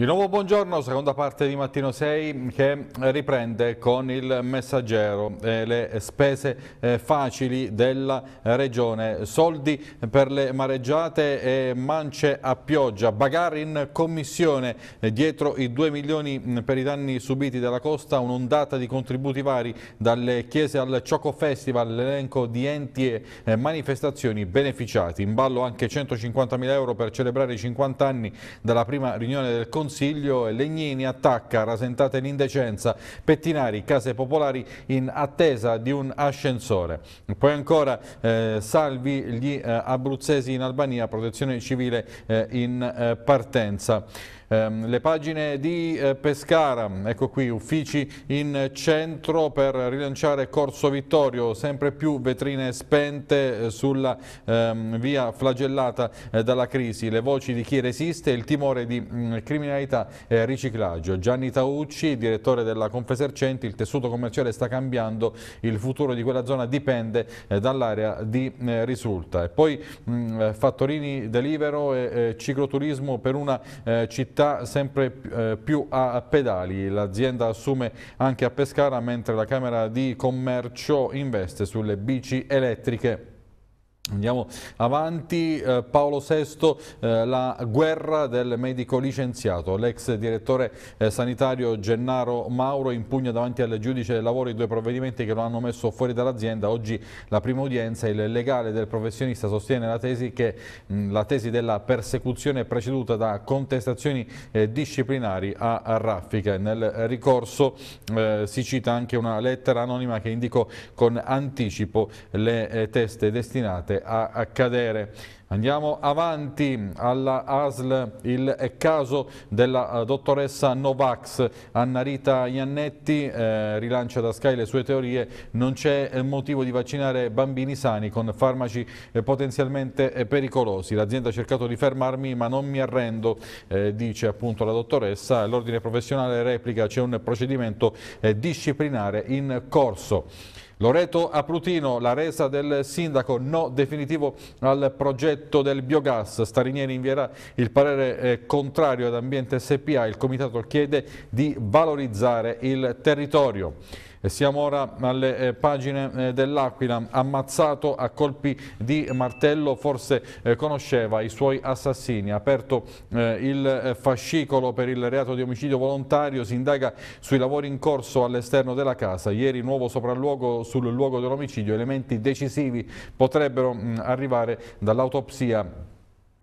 Di nuovo buongiorno, seconda parte di Mattino 6 che riprende con il messaggero eh, le spese eh, facili della regione, soldi per le mareggiate e mance a pioggia, bagarre in commissione eh, dietro i 2 milioni mm, per i danni subiti dalla costa, un'ondata di contributi vari dalle chiese al Cioco Festival, l'elenco di enti e eh, manifestazioni beneficiati, in ballo anche 150 mila euro per celebrare i 50 anni dalla prima riunione del Consiglio Consiglio e Legnini attacca, rasentate l'indecenza, pettinari, case popolari in attesa di un ascensore. Poi ancora eh, salvi gli eh, abruzzesi in Albania, protezione civile eh, in eh, partenza. Ehm, le pagine di eh, Pescara, ecco qui, uffici in centro per rilanciare Corso Vittorio, sempre più vetrine spente eh, sulla ehm, via flagellata eh, dalla crisi, le voci di chi resiste, il timore di mm, criminalità e riciclaggio. Gianni Taucci, direttore della Confesercenti, il tessuto commerciale sta cambiando, il futuro di quella zona dipende dall'area di risulta. E poi mm, Fattorini Delivero e cicloturismo per una città città sempre eh, più a pedali. L'azienda assume anche a Pescara mentre la Camera di Commercio investe sulle bici elettriche. Andiamo avanti, eh, Paolo VI, eh, la guerra del medico licenziato. L'ex direttore eh, sanitario Gennaro Mauro impugna davanti al giudice del lavoro i due provvedimenti che lo hanno messo fuori dall'azienda. Oggi la prima udienza, il legale del professionista sostiene la tesi, che, mh, la tesi della persecuzione preceduta da contestazioni eh, disciplinari a, a, raffica. Nel ricorso eh, si cita anche una lettera anonima che indicò con anticipo le eh, teste destinate potrebbe accadere. Andiamo avanti alla ASL, il caso della eh, dottoressa Novax, Annarita Iannetti eh, rilancia da Sky le sue teorie, non c'è eh, motivo di vaccinare bambini sani con farmaci eh, potenzialmente eh, pericolosi, l'azienda ha cercato di fermarmi ma non mi arrendo, eh, dice appunto la dottoressa, l'ordine professionale replica c'è un procedimento disciplinare in corso. Loreto Aprutino, la resa del sindaco, no definitivo al progetto del biogas. Starinieri invierà il parere eh, contrario ad Ambiente SPA. Il comitato chiede di valorizzare il territorio. Siamo ora alle eh, pagine eh, dell'Aquila, ammazzato a colpi di martello, forse eh, conosceva i suoi assassini. Aperto il fascicolo per il reato di omicidio volontario, si indaga sui lavori in corso all'esterno della casa. Ieri nuovo sopralluogo sul luogo dell'omicidio, elementi decisivi potrebbero mm, arrivare dall'autopsia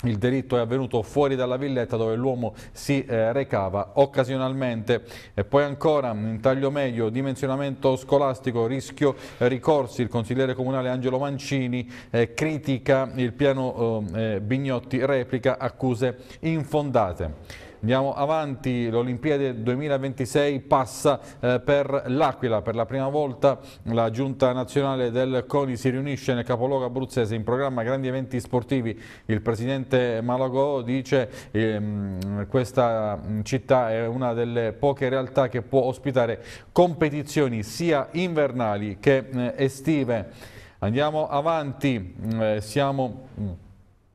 il delitto è avvenuto fuori dalla villetta dove l'uomo si eh, recava occasionalmente. E poi ancora intaglio medio, dimensionamento scolastico, rischio eh, ricorsi. Il consigliere comunale Angelo Mancini eh, critica il piano eh, Bignotti, replica accuse infondate. Andiamo avanti, l'Olimpiade 2026 passa eh, per l'Aquila. Per la prima volta la giunta nazionale del CONI si riunisce nel capoluogo abruzzese in programma grandi eventi sportivi. Il presidente Malagò dice che eh, questa mm, città è una delle poche realtà che può ospitare competizioni sia invernali che eh, estive. Andiamo avanti, mm, eh, siamo mm,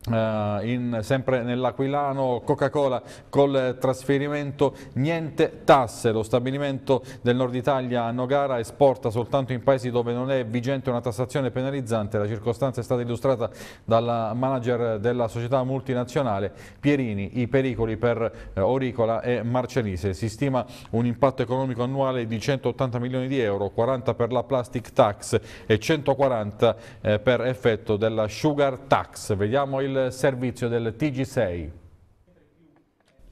Uh, in, sempre nell'Aquilano Coca-Cola col trasferimento niente tasse, lo stabilimento del nord Italia a Nogara esporta soltanto in paesi dove non è vigente una tassazione penalizzante, la circostanza è stata illustrata dal manager della società multinazionale Pierini, i pericoli per eh, Oricola e Marcellise, si stima un impatto economico annuale di 180 milioni di euro, 40 per la plastic tax e 140 eh, per effetto della sugar tax, vediamo il il servizio del TG6.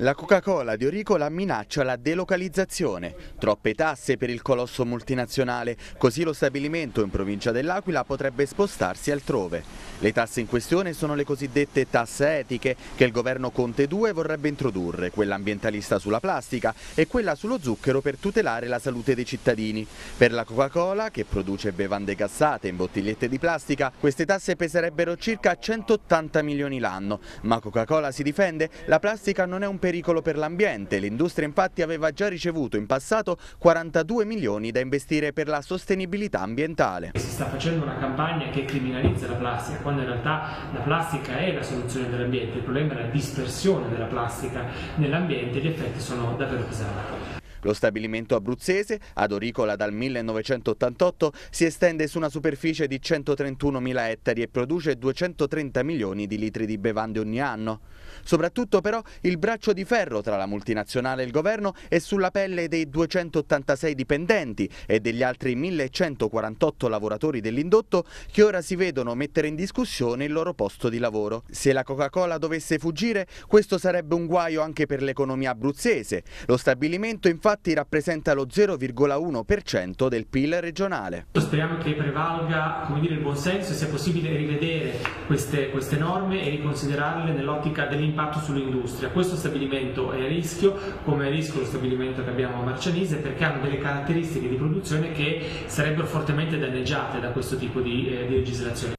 La Coca-Cola di Oricola minaccia la delocalizzazione. Troppe tasse per il colosso multinazionale, così lo stabilimento in provincia dell'Aquila potrebbe spostarsi altrove. Le tasse in questione sono le cosiddette tasse etiche che il governo Conte 2 vorrebbe introdurre, quella ambientalista sulla plastica e quella sullo zucchero per tutelare la salute dei cittadini. Per la Coca-Cola, che produce bevande gassate in bottigliette di plastica, queste tasse peserebbero circa 180 milioni l'anno, ma Coca-Cola si difende, la plastica non è un pericolo pericolo per l'ambiente. L'industria infatti aveva già ricevuto in passato 42 milioni da investire per la sostenibilità ambientale. Si sta facendo una campagna che criminalizza la plastica, quando in realtà la plastica è la soluzione dell'ambiente, il problema è la dispersione della plastica nell'ambiente e gli effetti sono davvero pesanti. Lo stabilimento abruzzese, ad Oricola dal 1988, si estende su una superficie di 131.000 ettari e produce 230 milioni di litri di bevande ogni anno. Soprattutto però il braccio di ferro tra la multinazionale e il governo è sulla pelle dei 286 dipendenti e degli altri 1148 lavoratori dell'indotto che ora si vedono mettere in discussione il loro posto di lavoro. Se la Coca-Cola dovesse fuggire, questo sarebbe un guaio anche per l'economia abruzzese. Lo stabilimento infatti infatti rappresenta lo 0,1% del PIL regionale. Speriamo che prevalga dire, il buonsenso e sia possibile rivedere queste, queste norme e riconsiderarle nell'ottica dell'impatto sull'industria. Questo stabilimento è a rischio, come è a rischio lo stabilimento che abbiamo a Marcianise, perché hanno delle caratteristiche di produzione che sarebbero fortemente danneggiate da questo tipo di, eh, di legislazione.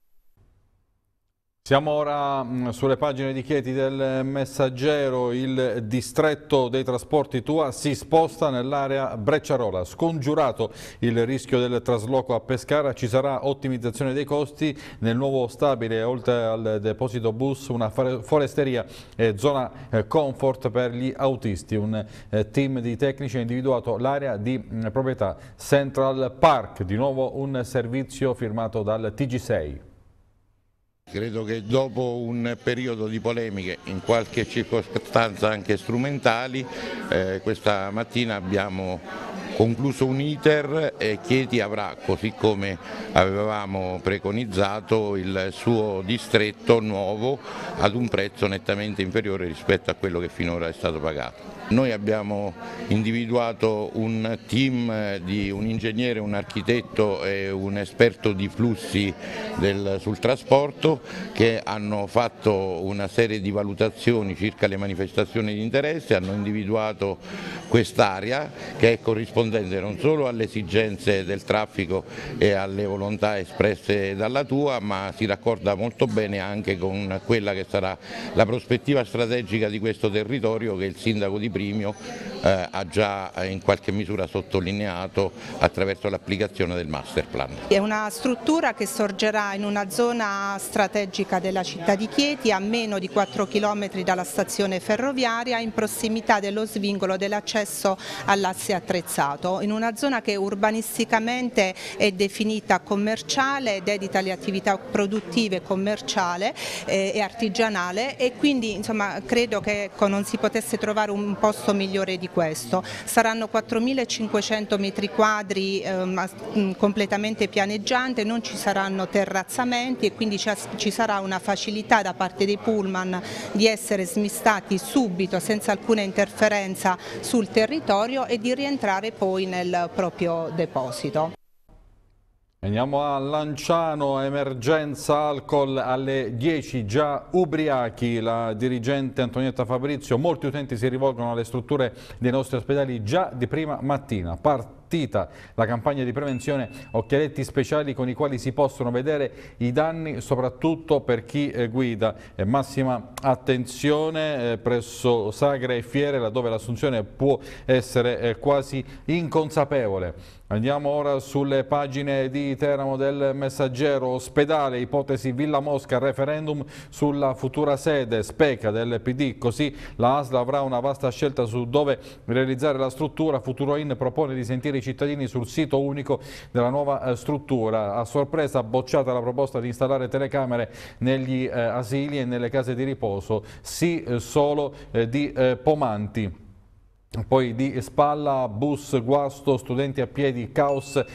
Siamo ora mm, sulle pagine di Chieti del Messaggero, il distretto dei trasporti Tua si sposta nell'area Brecciarola, scongiurato il rischio del trasloco a Pescara, ci sarà ottimizzazione dei costi nel nuovo stabile, oltre al deposito bus, una foresteria e zona eh, comfort per gli autisti. Un eh, team di tecnici ha individuato l'area di mm, proprietà Central Park, di nuovo un servizio firmato dal TG6. Credo che dopo un periodo di polemiche, in qualche circostanza anche strumentali, eh, questa mattina abbiamo concluso un iter e Chieti avrà, così come avevamo preconizzato, il suo distretto nuovo ad un prezzo nettamente inferiore rispetto a quello che finora è stato pagato. Noi abbiamo individuato un team di un ingegnere, un architetto e un esperto di flussi del, sul trasporto che hanno fatto una serie di valutazioni circa le manifestazioni di interesse, hanno individuato quest'area che è corrispondente rispondente non solo alle esigenze del traffico e alle volontà espresse dalla tua, ma si raccorda molto bene anche con quella che sarà la prospettiva strategica di questo territorio che il sindaco di Primio eh, ha già in qualche misura sottolineato attraverso l'applicazione del master plan. È una struttura che sorgerà in una zona strategica della città di Chieti a meno di 4 km dalla stazione ferroviaria in prossimità dello svingolo dell'accesso all'asse attrezzato. Prato, in una zona che urbanisticamente è definita commerciale dedita alle attività produttive commerciale eh, e artigianale e quindi insomma, credo che ecco, non si potesse trovare un posto migliore di questo. Saranno 4.500 metri quadri eh, completamente pianeggiante, non ci saranno terrazzamenti e quindi ci sarà una facilità da parte dei pullman di essere smistati subito senza alcuna interferenza sul territorio e di rientrare poi nel proprio deposito. Andiamo a Lanciano, emergenza alcol alle 10, già ubriachi. La dirigente Antonietta Fabrizio, molti utenti si rivolgono alle strutture dei nostri ospedali già di prima mattina. Parte partita la campagna di prevenzione occhialetti speciali con i quali si possono vedere i danni soprattutto per chi eh, guida. Eh, massima attenzione eh, presso Sagre e Fiere laddove l'assunzione può essere quasi inconsapevole. Andiamo ora sulle pagine di Teramo del Messaggero, ospedale, ipotesi Villa Mosca, referendum sulla futura sede, speca del PD, così la ASLA avrà una vasta scelta su dove realizzare la struttura, Futuro In propone di sentire i cittadini sul sito unico della nuova eh, struttura. A sorpresa bocciata la proposta di installare telecamere negli eh, asili e nelle case di riposo, sì eh, solo di Pomanti. Poi di spalla, bus, guasto, studenti a piedi, caos e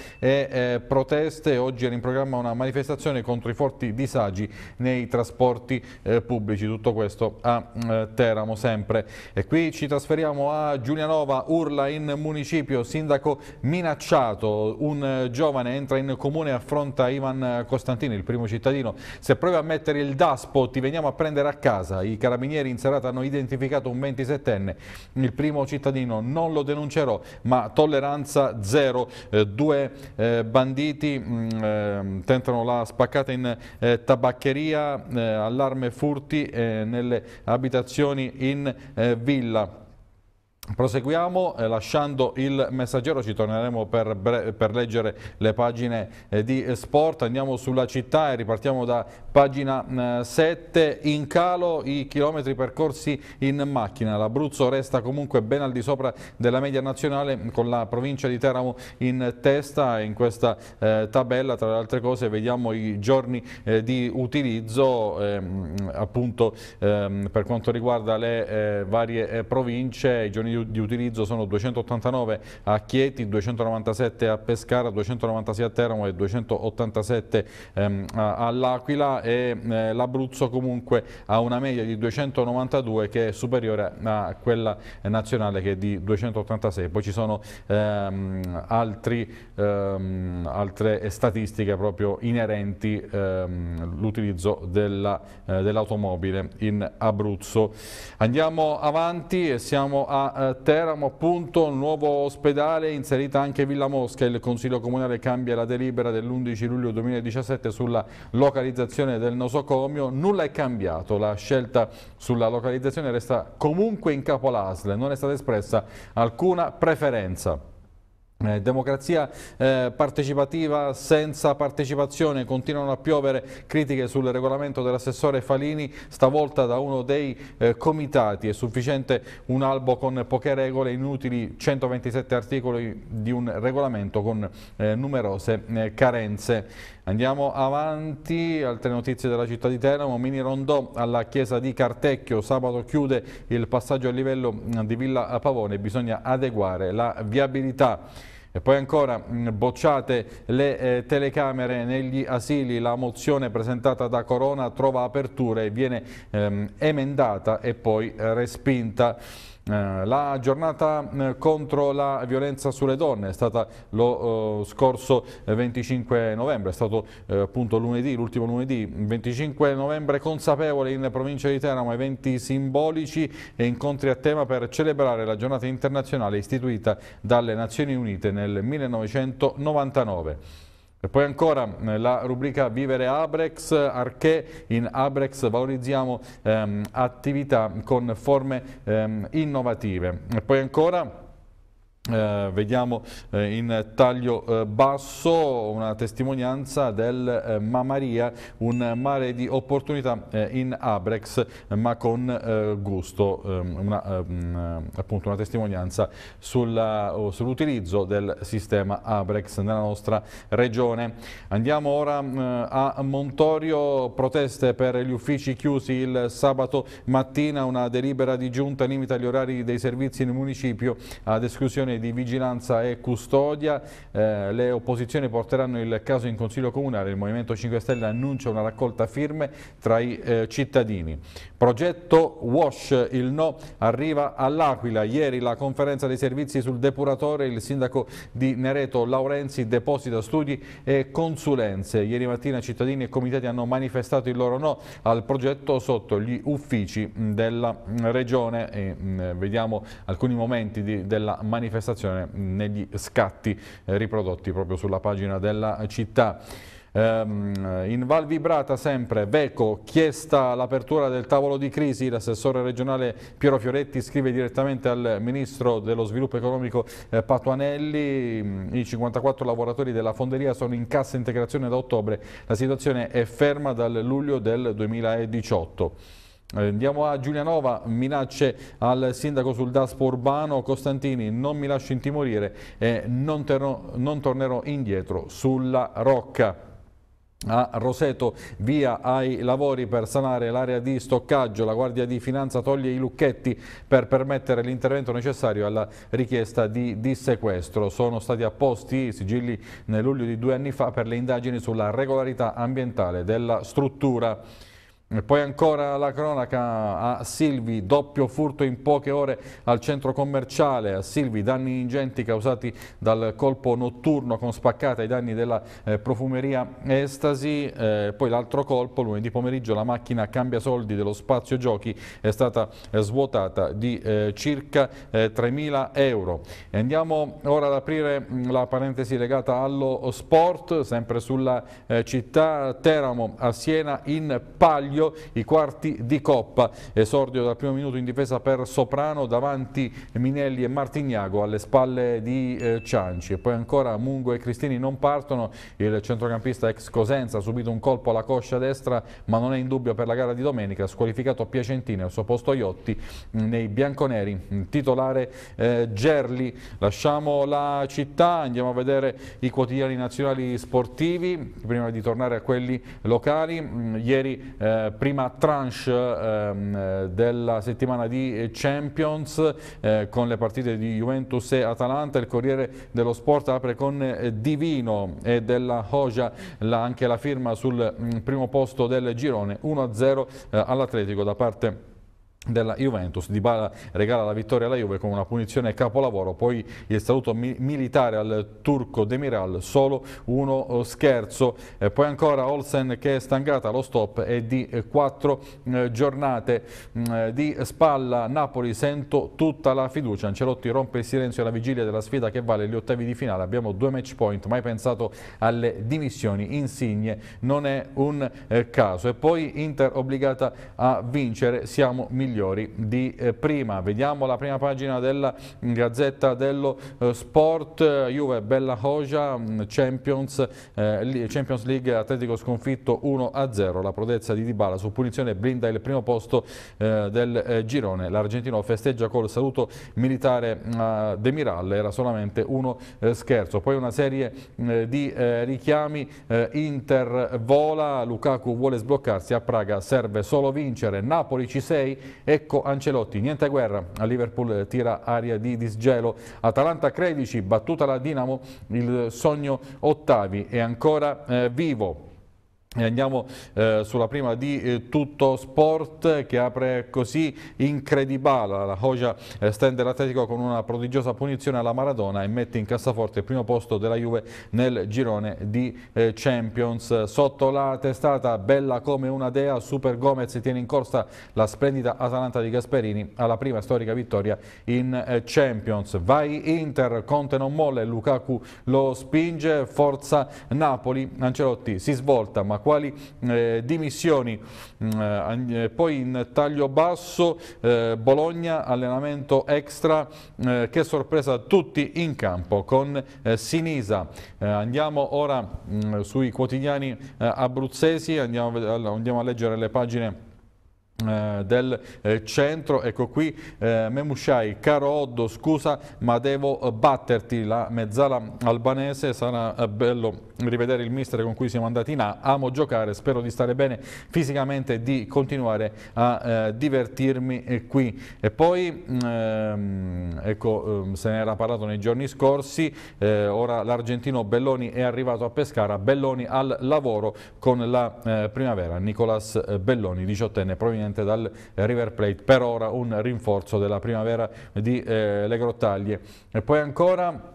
eh, proteste. Oggi era in programma una manifestazione contro i forti disagi nei trasporti eh, pubblici. Tutto questo a eh, Teramo sempre. E qui ci trasferiamo a Giulianova, urla in municipio, sindaco minacciato. Un eh, giovane entra in comune e affronta Ivan Costantini, il primo cittadino. Se provi a mettere il daspo ti veniamo a prendere a casa. I carabinieri in serata hanno identificato un 27enne, il primo cittadino cittadino non lo denuncerò, ma tolleranza zero. Eh, due eh, banditi mh, mm, ehm, tentano la spaccata in eh, tabaccheria, eh, allarme furti eh, nelle abitazioni in villa. Proseguiamo eh, lasciando il messaggero, ci torneremo per, per leggere le pagine eh, di sport, andiamo sulla città e ripartiamo da pagina mm, eh, 7, in calo i chilometri percorsi in macchina, l'Abruzzo resta comunque ben al di sopra della media nazionale con la provincia di Teramo in testa, in questa eh, tabella tra le altre cose vediamo i giorni eh, di utilizzo ehm, appunto ehm, per quanto riguarda le eh, varie province, i giorni di di, utilizzo sono 289 a Chieti, 297 a Pescara, 297 a Teramo e 287 ehm, all'Aquila e eh, l'Abruzzo comunque ha una media di 292 che è superiore a quella nazionale che è di 286. Poi ci sono ehm, altri, ehm, altre statistiche proprio inerenti all'utilizzo ehm, eh, dell'automobile dell in Abruzzo. Andiamo avanti, siamo a Teramo appunto, nuovo ospedale, inserita anche Villa Mosca, il Consiglio Comunale cambia la delibera dell'11 luglio 2017 sulla localizzazione del nosocomio, nulla è cambiato, la scelta sulla localizzazione resta comunque in capo all'ASL, non è stata espressa alcuna preferenza. Eh, democrazia eh, partecipativa senza partecipazione, continuano a piovere critiche sul regolamento dell'assessore Falini, stavolta da uno dei eh, comitati, è sufficiente un albo con poche regole, inutili 127 articoli di un regolamento con eh, numerose eh, carenze. Andiamo avanti, altre notizie della città di Teramo, mini rondò alla chiesa di Cartecchio, sabato chiude il passaggio a livello mm, di Villa Pavone, bisogna adeguare la viabilità. E poi ancora mm, bocciate le eh, telecamere negli asili, la mozione presentata da Corona trova aperture, e viene ehm, emendata e poi eh, respinta. Eh, la giornata eh, contro la violenza sulle donne è stata lo eh, scorso 25 novembre, è stato appunto lunedì, l'ultimo lunedì, 25 novembre consapevole in provincia di Teramo, eventi simbolici e incontri a tema per celebrare la giornata internazionale istituita dalle Nazioni Unite nel 1999. E poi ancora eh, la rubrica Vivere Abrex, Arché in Abrex valorizziamo ehm, attività con forme ehm, innovative. E poi ancora eh, vediamo eh, in taglio eh, basso una testimonianza del eh, Mamaria, un mare di opportunità eh, in Abrex ma con eh, gusto, ehm, una, ehm, appunto una testimonianza sull'utilizzo sull del sistema Abrex nella nostra regione. Andiamo ora a Montorio, proteste per gli uffici chiusi il sabato mattina, una delibera di giunta limita gli orari dei servizi nel municipio ad esclusione di vigilanza e custodia. Eh, le opposizioni porteranno il caso in Consiglio Comunale. Il Movimento 5 Stelle annuncia una raccolta firme tra i eh, cittadini. Progetto WASH, il no arriva all'Aquila. Ieri la conferenza dei servizi sul depuratore, il sindaco di Nereto Laurenzi deposita studi e consulenze. Ieri mattina cittadini e comitati hanno manifestato il loro no al progetto sotto gli uffici della mm, regione. E, mh, mm, vediamo alcuni momenti di, della manifestazione manifestazione negli scatti eh, riprodotti proprio sulla pagina della città. Ehm, in Val Vibrata sempre, Veco, chiesta l'apertura del tavolo di crisi, l'assessore regionale Piero Fioretti scrive direttamente al Ministro dello Sviluppo Economico eh, Patuanelli, mm, i 54 lavoratori della fonderia sono in cassa integrazione da ottobre, la situazione è ferma dal luglio del 2018. Eh, andiamo a Giulianova, minacce al sindaco sul DASPO urbano, Costantini non mi lascio intimorire e non, non tornerò indietro sulla rocca a Roseto via ai lavori per sanare l'area di stoccaggio. La Guardia di Finanza toglie i lucchetti per permettere l'intervento necessario alla richiesta di dissequestro. Sono stati apposti i sigilli nel luglio di due anni fa per le indagini sulla regolarità ambientale della struttura. E poi ancora la cronaca a Silvi, doppio furto in poche ore al centro commerciale. A Silvi danni ingenti causati dal colpo notturno con spaccata ai danni della eh, profumeria Estasi. Eh, poi l'altro colpo, lunedì pomeriggio la macchina cambia soldi dello spazio giochi è stata eh, svuotata di eh, circa 3.000 eh, euro. E andiamo ora ad aprire mm, la parentesi legata allo sport, sempre sulla eh, città Teramo a Siena in Paglio Cagliario, i quarti di Coppa. Esordio dal primo minuto in difesa per Soprano, davanti Minelli e Martignago alle spalle di eh, Cianci. E poi ancora Mungo e Cristini non partono, il centrocampista ex Cosenza ha subito un colpo alla coscia destra ma non è in dubbio per la gara di domenica, squalificato Piacentini al suo posto Iotti mm, nei bianconeri, titolare eh, Gerli. Lasciamo la città, andiamo a vedere i quotidiani nazionali sportivi, prima di tornare a quelli locali. Mm, ieri eh, prima tranche eh, della settimana di Champions eh, con le partite di Juventus e Atalanta. Il Corriere dello Sport apre con eh, Divino e della Hoja la, anche la firma sul mh, mm, primo posto del girone 1-0 eh, all'Atletico da parte di della Juventus, Di Bala regala la vittoria alla Juve con una punizione capolavoro, poi il saluto mi militare al turco Demiral, solo uno scherzo, eh, poi ancora Olsen che è stangata, lo stop è di eh, quattro eh, giornate mm, eh, di spalla, Napoli sento tutta la fiducia, Ancelotti rompe il silenzio alla vigilia della sfida che vale gli ottavi di finale, abbiamo due match point, mai pensato alle dimissioni, Insigne non è un eh, caso e poi Inter obbligata a vincere, siamo migliori migliori di eh, prima. Vediamo la prima pagina della mm, Gazzetta dello eh, Sport, Juve Bella Hoja, mm, Champions, eh, Champions League Atletico sconfitto 1-0, la prodezza di Dybala su punizione blinda il primo posto eh, del eh, girone, l'argentino festeggia col saluto militare eh, De era solamente uno scherzo, poi una serie di richiami, Inter vola, Lukaku vuole sbloccarsi a Praga, serve solo vincere, Napoli ci sei, Ecco Ancelotti, niente guerra, a Liverpool tira aria di disgelo, Atalanta 13, battuta la Dinamo, il sogno ottavi è ancora eh, vivo. Andiamo eh, sulla prima di eh, Tutto Sport che apre così incredibile. La Hoja eh, stende l'Atletico con una prodigiosa punizione alla Maradona e mette in cassaforte il primo posto della Juve nel girone di eh, Champions. Sotto la testata Bella come una dea, Super Gomez tiene in corsa la splendida Atalanta di Gasperini alla prima storica vittoria in eh, Champions. Vai Inter, Conte non molle, Lukaku lo spinge, forza Napoli, Ancelotti si svolta ma quali eh, dimissioni. Mm, eh, eh, poi in taglio basso eh, Bologna, allenamento extra, eh, che sorpresa tutti in campo con eh, Sinisa. andiamo ora mh, mm, sui quotidiani abruzzesi, andiamo andiamo a leggere le pagine eh, del eh, centro, ecco qui eh, Memushai, caro Oddo scusa ma devo eh, batterti la mezzala albanese, sarà bello rivedere il mister con cui siamo andati in A, amo giocare, spero di stare bene fisicamente e di continuare a eh, divertirmi qui e poi mm, ehm, ecco mm, se ne era parlato nei giorni scorsi eh, ora l'argentino Belloni è arrivato a Pescara, Belloni al lavoro con la primavera, Nicolas Belloni, diciottenne proveniente proveniente dal River Plate, per ora un rinforzo della primavera di eh, Le Grottaglie. E poi ancora...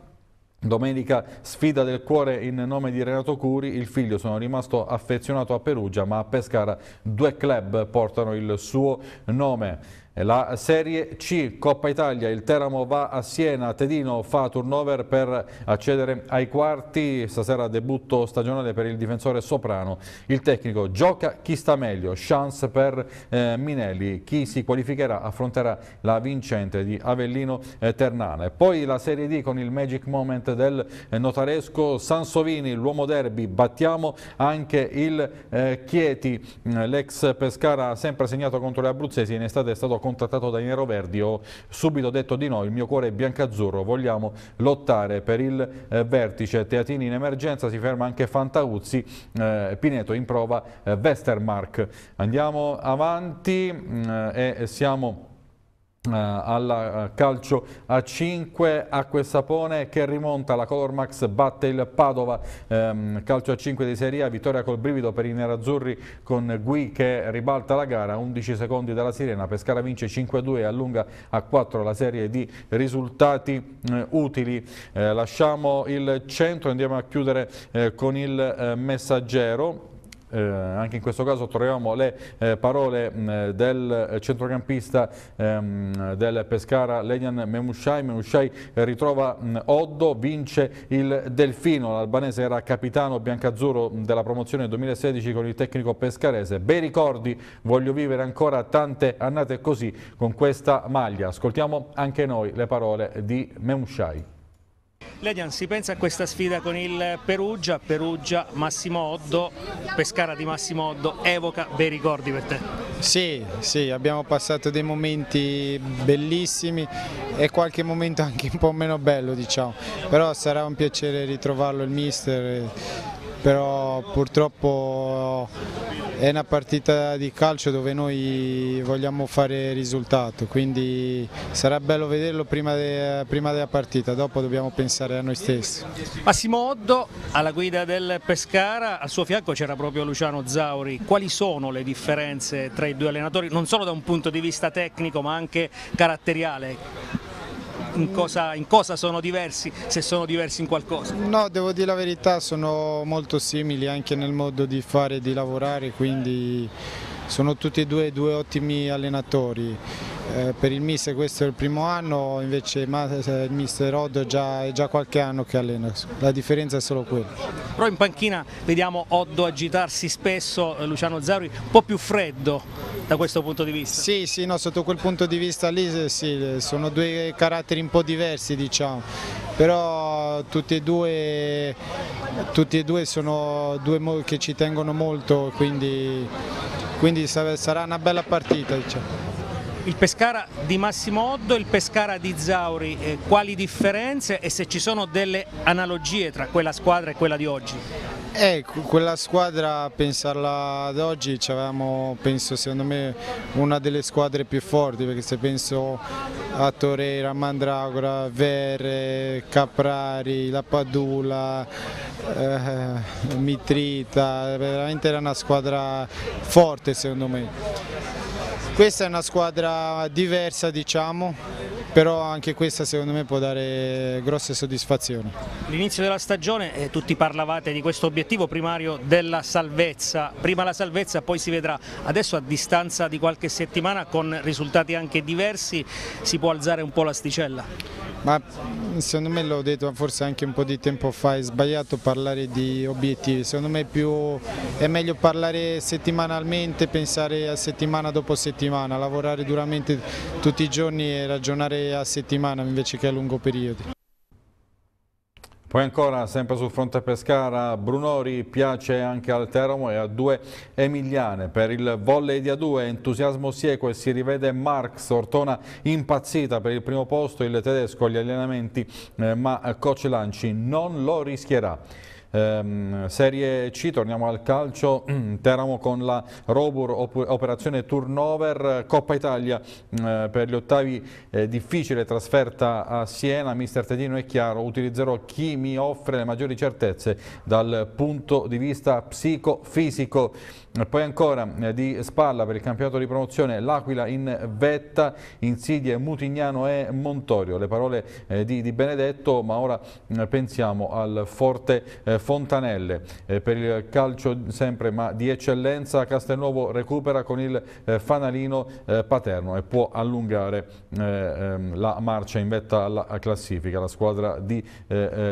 Domenica sfida del cuore in nome di Renato Curi, il figlio sono rimasto affezionato a Perugia ma a Pescara due club portano il suo nome. La Serie C, Coppa Italia, il Teramo va a Siena, Tedino fa turnover per accedere ai quarti, stasera debutto stagionale per il difensore Soprano, il tecnico gioca chi sta meglio, chance per eh, Minelli, chi si qualificherà affronterà la vincente di Avellino eh, Ternana. E poi la Serie D con il magic moment del eh, notaresco Sansovini, l'uomo derby, battiamo anche il eh, Chieti, l'ex Pescara ha sempre segnato contro le Abruzzesi, in estate è stato contattato dai Nero Verdi, ho subito detto di no, il mio cuore è biancazzurro, vogliamo lottare per il eh, vertice. Teatini in emergenza, si ferma anche Fantauzzi, eh, Pineto in prova eh, Westermark. Andiamo avanti mm, eh, e siamo eh, alla eh, calcio a 5 Acque Sapone che rimonta la Color Max batte il Padova ehm, calcio a 5 di Serie A vittoria col brivido per i nerazzurri con Gui che ribalta la gara 11 secondi dalla Sirena Pescara vince 5-2 e allunga a 4 la serie di risultati eh, utili eh, lasciamo il centro andiamo a chiudere eh, con il eh, messaggero eh, anche in questo caso troviamo le eh, parole mh, mm, del centrocampista ehm, del Pescara Lenian Memushai, Memushai eh, ritrova mh, mm, Oddo, vince il Delfino, l'albanese era capitano biancazzurro mm, della promozione 2016 con il tecnico pescarese, bei ricordi, voglio vivere ancora tante annate così con questa maglia, ascoltiamo anche noi le parole di Memushai. Ledian, si pensa a questa sfida con il Perugia, Perugia, Massimo Oddo, Pescara di Massimo Oddo, evoca bei ricordi per te? Sì, sì, abbiamo passato dei momenti bellissimi e qualche momento anche un po' meno bello diciamo, però sarà un piacere ritrovarlo il mister, eh, però purtroppo è una partita di calcio dove noi vogliamo fare risultato, quindi sarà bello vederlo prima, de, prima della partita, dopo dobbiamo pensare a noi stessi. Massimo Oddo alla guida del Pescara, al suo fianco c'era proprio Luciano Zauri, quali sono le differenze tra i due allenatori, non solo da un punto di vista tecnico ma anche caratteriale? in cosa, in cosa sono diversi, se sono diversi in qualcosa? No, devo dire la verità, sono molto simili anche nel modo di fare e di lavorare, quindi sono tutti e due, due ottimi allenatori. Eh, per il mister questo è il primo anno, invece il eh, mister Oddo è già, è già qualche anno che allena, la differenza è solo quella. Però in panchina vediamo Oddo agitarsi spesso, eh, Luciano Zauri, un po' più freddo da questo punto di vista. Sì, sì no, sotto quel punto di vista lì sì, sono due caratteri un po' diversi diciamo, però tutti e due, tutti e due sono due che ci tengono molto, quindi, quindi sarà una bella partita. Diciamo. Il Pescara di Massimo Oddo e il Pescara di Zauri, eh, quali differenze e se ci sono delle analogie tra quella squadra e quella di oggi? Eh, quella squadra, pensarla ad oggi, avevamo, penso, secondo me, una delle squadre più forti, perché se penso a Torreira, Mandragora, Verre, Caprari, La Padula, eh, Mitrita, veramente era una squadra forte secondo me. Questa è una squadra diversa diciamo, però anche questa secondo me può dare grosse soddisfazioni. L'inizio della stagione eh, tutti parlavate di questo obiettivo primario della salvezza, prima la salvezza poi si vedrà, adesso a distanza di qualche settimana con risultati anche diversi si può alzare un po' l'asticella? Ma secondo me l'ho detto forse anche un po' di tempo fa, è sbagliato parlare di obiettivi, secondo me è, più, è meglio parlare settimanalmente, pensare a settimana dopo settimana, lavorare duramente tutti i giorni e ragionare a settimana invece che a lungo periodo. Poi ancora, sempre sul fronte Pescara, Brunori piace anche al Teramo e a due Emiliane. Per il volley di A2 entusiasmo sieco e si rivede Marx, Ortona impazzita per il primo posto, il tedesco agli allenamenti, eh, ma Coach Lanci non lo rischierà. Ehm, serie C, torniamo al calcio, mm, Teramo con la Robur, op operazione turnover, Coppa Italia mm, eh, per gli ottavi eh, difficile trasferta a Siena, mister Tedino è chiaro, utilizzerò chi mi offre le maggiori certezze dal punto di vista psicofisico. Poi ancora eh, di spalla per il campionato di promozione l'Aquila in vetta, insidie Mutignano e Montorio. Le parole eh, di, di Benedetto, ma ora eh, pensiamo al Forte Fontanelle. Per il calcio sempre ma di eccellenza Castelnuovo recupera con il fanalino paterno e può allungare ehm, la marcia in vetta alla classifica. La squadra di,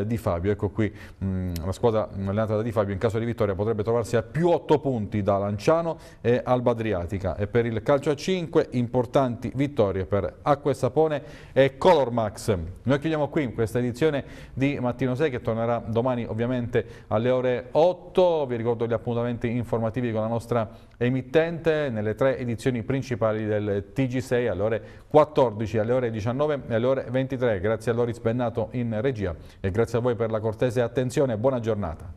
di Fabio, ecco qui mm, la squadra mm, allenata da Di Fabio in caso di vittoria potrebbe trovarsi a più 8 punti da Lanciano e Alba Adriatica. E per il calcio a 5 importanti vittorie per Acqua e Sapone e Colormax. Noi chiudiamo qui questa edizione di Mattino 6 che tornerà domani ovviamente alle ore 8. Vi ricordo gli appuntamenti informativi con la nostra emittente nelle tre edizioni principali del TG6 alle ore 14, alle ore 19 e alle ore 23. Grazie a Loris Bennato in regia e grazie a voi per la cortese attenzione. Buona giornata.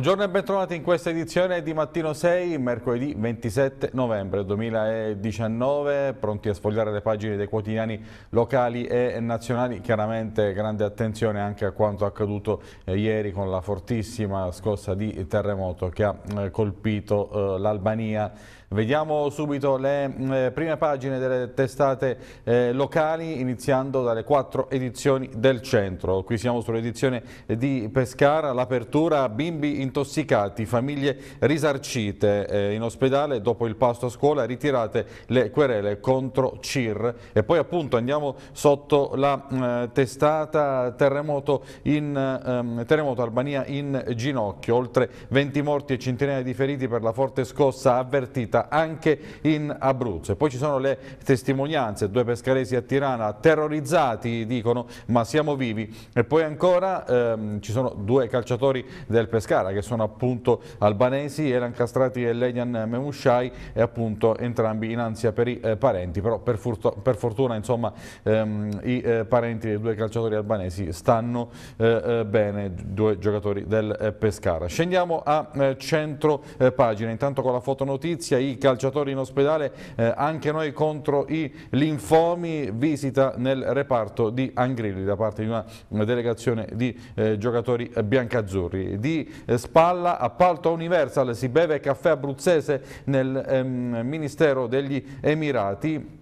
Buongiorno e bentrovati in questa edizione di Mattino 6, mercoledì 27 novembre 2019, pronti a sfogliare le pagine dei quotidiani locali e nazionali, chiaramente grande attenzione anche a quanto accaduto eh, ieri con la fortissima scossa di terremoto che ha eh, colpito eh, l'Albania. Vediamo subito le eh, prime pagine delle testate eh, locali, iniziando dalle quattro edizioni del centro. Qui siamo sull'edizione di Pescara, l'apertura Bimbi in intossicati, famiglie risarcite eh, in ospedale dopo il pasto a scuola, ritirate le querele contro CIR. E poi appunto andiamo sotto la eh, testata terremoto, in, ehm, terremoto Albania in ginocchio, oltre 20 morti e centinaia di feriti per la forte scossa avvertita anche in Abruzzo. E poi ci sono le testimonianze, due pescaresi a Tirana terrorizzati dicono ma siamo vivi. E poi ancora ehm, ci sono due calciatori del Pescara gara che sono appunto albanesi, Elan Castrati e Lenian Memushai e appunto entrambi in ansia per i eh, parenti, però per, per fortuna insomma, ehm, i eh, parenti dei due calciatori albanesi stanno eh, eh bene, due giocatori del eh, Pescara. Scendiamo a eh, centro pagina, intanto con la fotonotizia i calciatori in ospedale, anche noi contro i linfomi, visita nel reparto di Angrilli da parte di una delegazione di giocatori biancazzurri. Di spalla, appalto Universal, si beve caffè abruzzese nel ehm, Ministero degli Emirati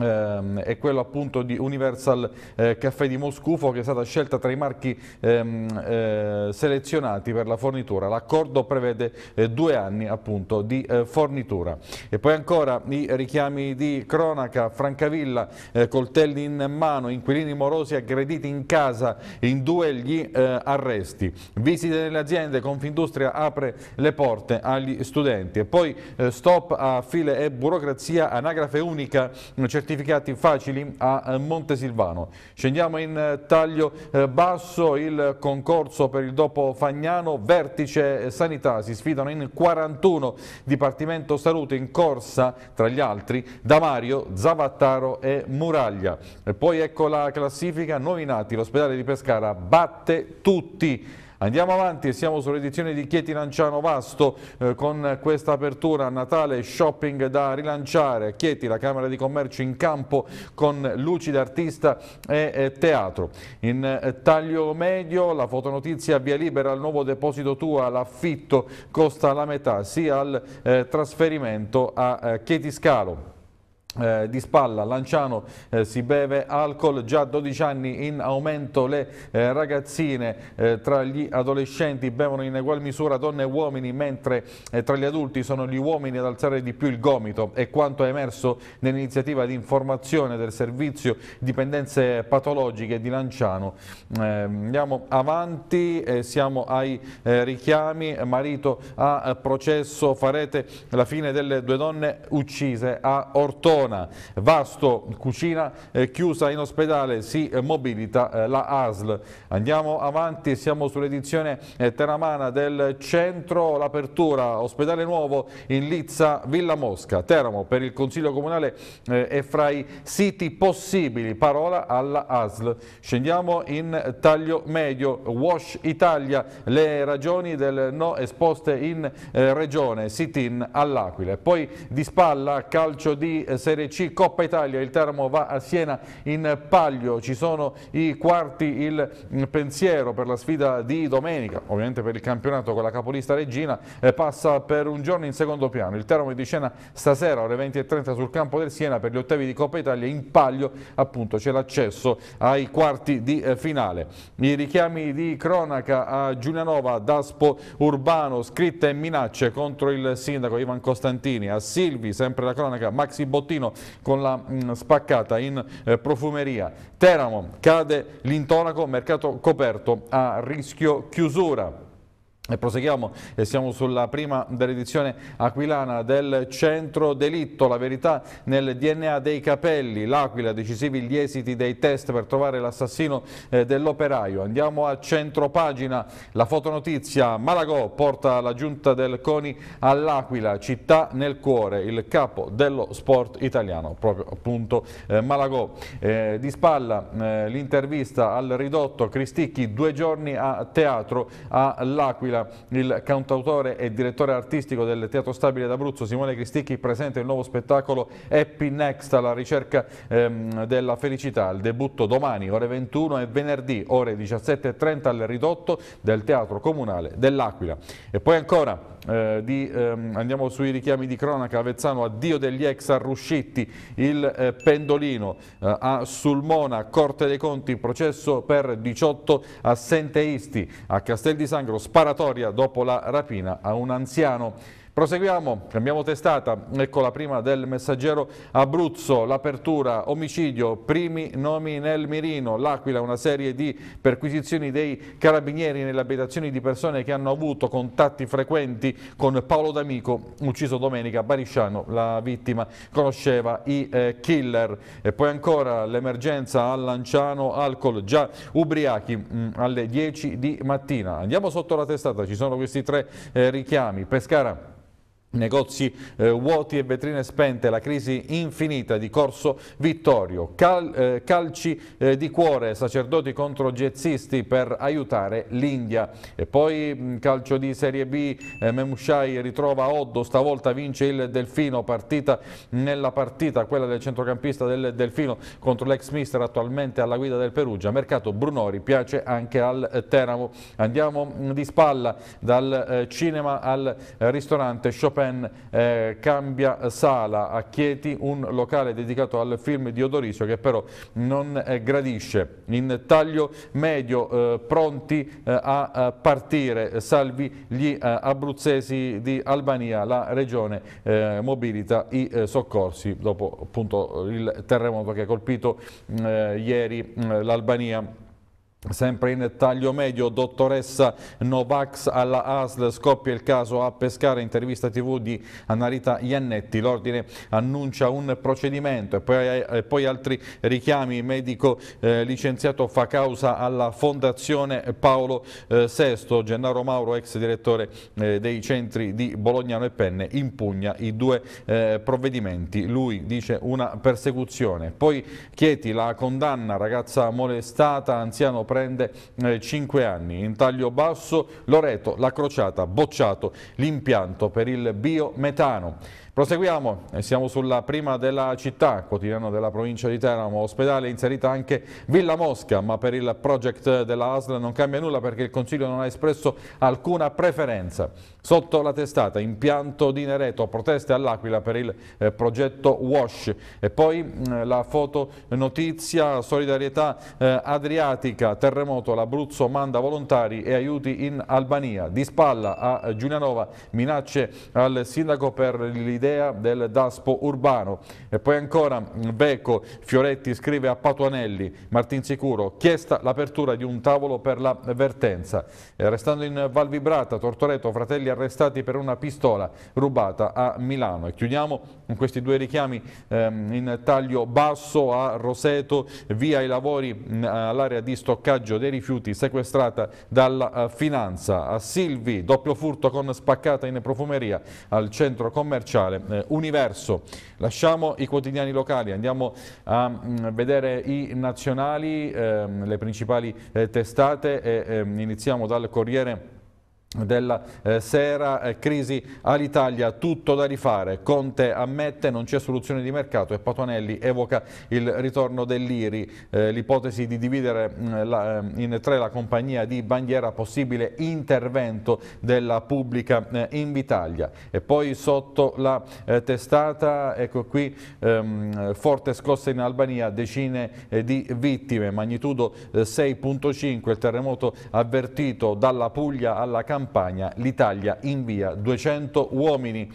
Ehm, è quello appunto di Universal eh, Caffè di Moscufo che è stata scelta tra i marchi ehm, eh, selezionati per la fornitura. L'accordo prevede eh, due anni appunto di eh, fornitura. E poi ancora i richiami di cronaca, Francavilla, eh, coltelli in mano, inquilini morosi aggrediti in casa, in due gli eh, arresti. Visite nelle aziende, Confindustria apre le porte agli studenti. E poi stop a file e burocrazia, anagrafe unica, certificato certificati facili a eh, Montesilvano. Scendiamo in eh, taglio eh, basso il concorso per il dopo Fagnano, vertice sanità, si sfidano in 41 Dipartimento Salute in corsa tra gli altri da Mario, Zavattaro e Muraglia. E poi ecco la classifica, nuovi nati, l'ospedale di Pescara batte tutti. Andiamo avanti, siamo sull'edizione di Chieti Lanciano Vasto eh, con questa apertura a Natale shopping da rilanciare. Chieti, la Camera di Commercio in campo con luci d'artista e eh, teatro. In eh, taglio medio la fotonotizia via libera al nuovo deposito tua, l'affitto costa la metà, sia al eh, trasferimento a eh, Chieti Scalo. Eh, di spalla, Lanciano eh, si beve alcol, già 12 anni in aumento le eh, ragazzine eh, tra gli adolescenti bevono in egual misura donne e uomini mentre eh, tra gli adulti sono gli uomini ad alzare di più il gomito e quanto è emerso nell'iniziativa di informazione del servizio dipendenze patologiche di Lanciano. Eh, andiamo avanti, siamo ai richiami, marito a processo, farete la fine delle due donne uccise a Ortoro Verona, Vasto, cucina eh, chiusa in ospedale, si eh, mobilita eh, la ASL. Andiamo avanti, siamo sull'edizione eh, teramana del centro, l'apertura, ospedale nuovo in Lizza, Villa Mosca, Teramo per il Consiglio Comunale eh, è fra i siti possibili, parola alla ASL. Scendiamo in taglio medio, Wash Italia, le ragioni del no esposte in eh, regione, sit-in all'Aquila. Poi di spalla, calcio di serie Serie C Coppa Italia, il Teramo va a Siena in Paglio, ci sono i quarti il pensiero per la sfida di domenica, ovviamente per il campionato con la capolista Regina, eh, passa per un giorno in secondo piano, il Teramo è di scena stasera ore 20.30 sul campo del Siena per gli ottavi di Coppa Italia, in Paglio appunto c'è l'accesso ai quarti di eh, finale. I richiami di cronaca a Giulianova, Daspo Urbano, scritte e minacce contro il sindaco Ivan Costantini, a Silvi, sempre la cronaca, Maxi Bottino Torino con la mh, mm, spaccata in eh, profumeria. Teramo, cade l'intonaco, mercato coperto a rischio chiusura. E proseguiamo e siamo sulla prima dell'edizione aquilana del centro delitto, la verità nel DNA dei capelli, l'Aquila, decisivi gli esiti dei test per trovare l'assassino eh, dell'operaio. Andiamo a centro pagina, la fotonotizia, Malagò porta la giunta del CONI all'Aquila, città nel cuore, il capo dello sport italiano, proprio appunto eh, Malagò. Eh, di spalla eh, l'intervista al ridotto Cristicchi, due giorni a teatro all'Aquila. L'Aquila, il cantautore e direttore artistico del Teatro Stabile d'Abruzzo, Simone Cristicchi, presenta il nuovo spettacolo Happy Next alla ricerca ehm, della felicità. Il debutto domani, ore 21 e venerdì, ore 17.30 al ridotto del Teatro Comunale dell'Aquila. E poi ancora... Eh, di, ehm, andiamo sui richiami di cronaca, Avezzano, addio degli ex Arruscitti, il eh, pendolino eh, a Sulmona, Corte dei Conti, processo per 18 assenteisti, a Castel di Sangro, sparatorio storia dopo la rapina a un anziano. Proseguiamo, cambiamo testata, ecco la prima del messaggero Abruzzo, l'apertura, omicidio, primi nomi nel mirino, l'Aquila, una serie di perquisizioni dei carabinieri nelle abitazioni di persone che hanno avuto contatti frequenti con Paolo D'Amico, ucciso domenica a Barisciano, la vittima conosceva i eh, killer. E poi ancora l'emergenza a Lanciano, alcol già ubriachi mh, mm, alle 10 di mattina. Andiamo sotto la testata, ci sono questi tre eh, richiami. Pescara. Negozi eh, vuoti e vetrine spente, la crisi infinita di Corso Vittorio, Cal, eh, calci eh, di cuore, sacerdoti contro jazzisti per aiutare l'India. E poi mh, mm, calcio di Serie B, eh, Memushai ritrova Oddo, stavolta vince il Delfino, partita nella partita, quella del centrocampista del Delfino contro l'ex mister attualmente alla guida del Perugia. Mercato Brunori piace anche al Teramo. Andiamo mh, mm, di spalla dal eh, cinema al eh, ristorante Chopin Pen eh, cambia sala a Chieti, un locale dedicato al film di Odorizio che però non eh, gradisce. In taglio medio eh, pronti eh, a eh, partire, salvi gli eh, abruzzesi di Albania, la regione mobilita i soccorsi dopo appunto il terremoto che ha colpito mm, ieri mm, l'Albania. Sempre in taglio medio, dottoressa Novax alla ASL, scoppia il caso a Pescara, intervista tv di Annarita Iannetti, l'ordine annuncia un procedimento e poi, e poi altri richiami, il medico eh, licenziato fa causa alla Fondazione Paolo eh, VI, Gennaro Mauro, ex direttore eh, dei centri di Bolognano e Penne, impugna i due eh, provvedimenti, lui dice una persecuzione. Poi Chieti la condanna, ragazza molestata, anziano preso prende 5 eh, anni. In taglio basso Loreto, la crociata, bocciato l'impianto per il biometano. Proseguiamo, siamo sulla prima della città, quotidiano della provincia di Teramo, ospedale inserita anche Villa Mosca, ma per il project della ASL non cambia nulla perché il Consiglio non ha espresso alcuna preferenza. Sotto la testata, impianto di Nereto, proteste all'Aquila per il eh, progetto WASH e poi eh, la fotonotizia, solidarietà eh, adriatica, terremoto, l'Abruzzo manda volontari e aiuti in Albania. Di spalla a eh, Giulianova minacce al sindaco per l'idea l'idea del daspo urbano. E poi ancora Becco, Fioretti scrive a Patuanelli, Martin Sicuro, chiesta l'apertura di un tavolo per la vertenza. E eh, restando in Val Vibrata, Tortoreto, fratelli arrestati per una pistola rubata a Milano. E chiudiamo con questi due richiami ehm, in taglio basso a Roseto, via i lavori all'area di stoccaggio dei rifiuti sequestrata dalla eh, finanza. A Silvi, doppio furto con spaccata in profumeria al centro commerciale locale. Eh, Universo, lasciamo i quotidiani locali, andiamo a mh, mm, vedere i nazionali, ehm, le principali eh, testate e ehm, iniziamo dal Corriere della eh, sera, eh, crisi all'Italia, tutto da rifare, Conte ammette non c'è soluzione di mercato e Patonelli evoca il ritorno dell'Iri, eh, l'ipotesi di dividere mh, mm, la, eh, in tre la compagnia di bandiera, possibile intervento della pubblica eh, Invitalia e poi sotto la eh, testata, ecco qui, ehm, forte scossa in Albania, decine eh, di vittime, magnitudo 6.5, il terremoto avvertito dalla Puglia alla Campania Campania l'Italia invia 200 uomini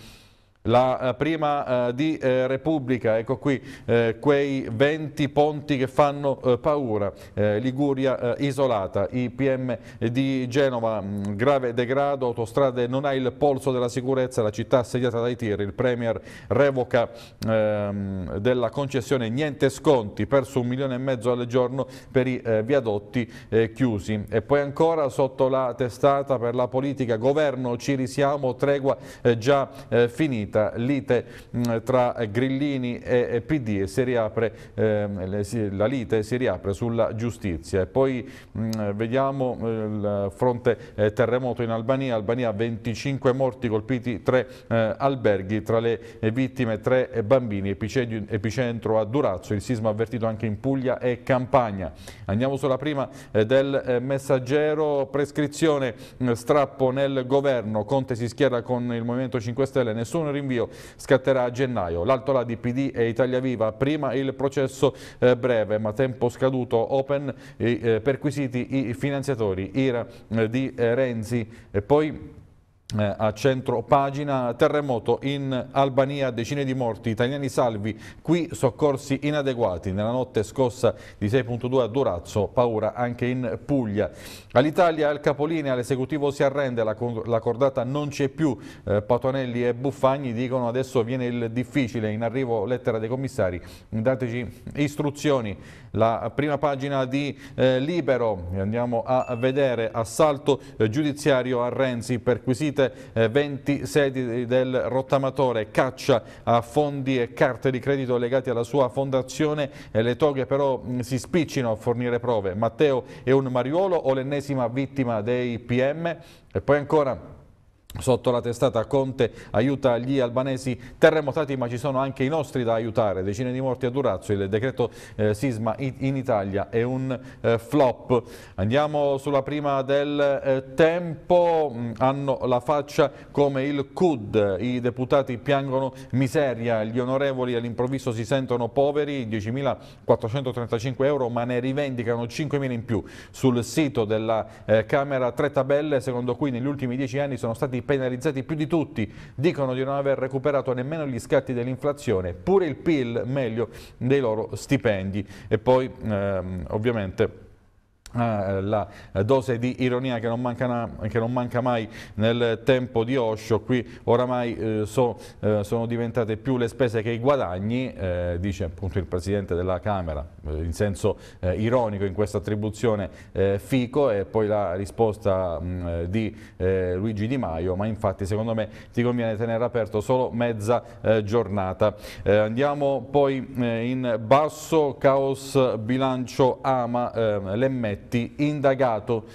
la eh, prima uh, di eh, Repubblica, ecco qui eh, quei 20 ponti che fanno eh, paura, eh, Liguria isolata, IPM di Genova, mh, mm, grave degrado, autostrade non ha il polso della sicurezza, la città assediata dai tiri, il Premier revoca ehm, della concessione, niente sconti, perso un milione e mezzo al giorno per i viadotti chiusi. E poi ancora sotto la testata per la politica, governo ci risiamo, tregua già finita finita lite mm, tra Grillini e PD e si riapre, eh, la lite si riapre sulla giustizia. E poi mh, mm, vediamo eh, il fronte eh, terremoto in Albania, Albania 25 morti colpiti, 3 eh, alberghi, tra le vittime 3 bambini, epicentro a Durazzo, il sisma avvertito anche in Puglia e Campania. Andiamo sulla prima del messaggero, prescrizione mm, strappo nel governo, Conte si schiera con il Movimento 5 Stelle, nessuno rinvio scatterà a gennaio. L'altola di PD e Italia Viva, prima il processo eh, breve ma tempo scaduto open, eh, perquisiti i finanziatori, IRA eh, di eh, Renzi e poi eh, a centro pagina, terremoto in Albania, decine di morti, italiani salvi, qui soccorsi inadeguati, nella notte scossa di 6.2 a Durazzo, paura anche in Puglia. All'Italia al capolinea l'esecutivo si arrende, la, la cordata non c'è più, eh, Patonelli e Buffagni dicono adesso viene il difficile, in arrivo lettera dei commissari, dateci istruzioni. La prima pagina di eh, Libero, andiamo a vedere, assalto eh, giudiziario a Renzi, perquisita eh, vendite, 20 sedi del rottamatore, caccia a fondi e carte di credito legati alla sua fondazione, eh, le toghe però mm, si spiccino a fornire prove. Matteo è un mariuolo o l'ennesima vittima dei PM? E poi ancora... Sotto la testata Conte aiuta gli albanesi terremotati ma ci sono anche i nostri da aiutare, decine di morti a Durazzo, il decreto eh, sisma in Italia è un eh, flop. Andiamo sulla prima del eh, tempo, mm, hanno la faccia come il CUD, i deputati piangono miseria, gli onorevoli all'improvviso si sentono poveri, 10.435 euro ma ne rivendicano 5.000 in più. Sul sito della eh, Camera tre tabelle secondo cui negli ultimi dieci anni sono stati penalizzati più di tutti, dicono di non aver recuperato nemmeno gli scatti dell'inflazione, pure il PIL meglio dei loro stipendi. E poi ehm, ovviamente Ah, eh, la eh, dose di ironia che non, manca, che non, manca, mai nel tempo di Osho, qui oramai eh, so, eh, sono diventate più le spese che i guadagni, eh, dice appunto il Presidente della Camera, eh, in senso ironico in questa attribuzione Fico e poi la risposta mh, mm, di Luigi Di Maio, ma infatti secondo me ti conviene tenere aperto solo mezza giornata. andiamo poi in basso, caos bilancio ama eh, l'emmetto Benedetti, indagato.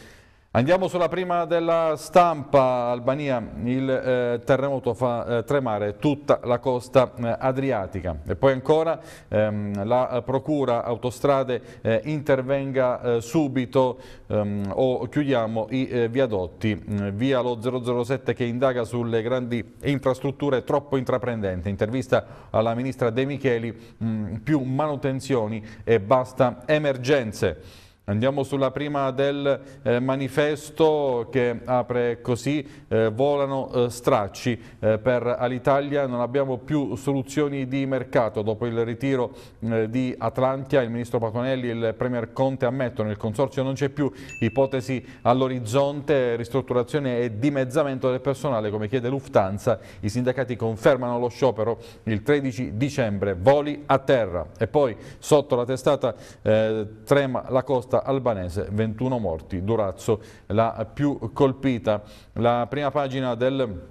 Andiamo sulla prima della stampa, Albania, il eh, terremoto fa eh, tremare tutta la costa eh, adriatica e poi ancora ehm, la procura autostrade eh, intervenga eh, subito ehm, o chiudiamo i eh, viadotti, mm, via lo 007 che indaga sulle grandi infrastrutture troppo intraprendente, intervista alla ministra De Micheli, mh, mm, più manutenzioni e basta emergenze. Andiamo sulla prima del eh, manifesto che apre così, eh, volano eh, stracci eh, per Alitalia, non abbiamo più soluzioni di mercato. Dopo il ritiro eh, di Atlantia, il ministro Patonelli e il premier Conte ammettono che il consorzio non c'è più ipotesi all'orizzonte, ristrutturazione e dimezzamento del personale come chiede Lufthansa. I sindacati confermano lo sciopero il 13 dicembre, voli a terra. E poi sotto la testata eh, trema la costa costa albanese 21 morti, Durazzo la più colpita. La prima pagina del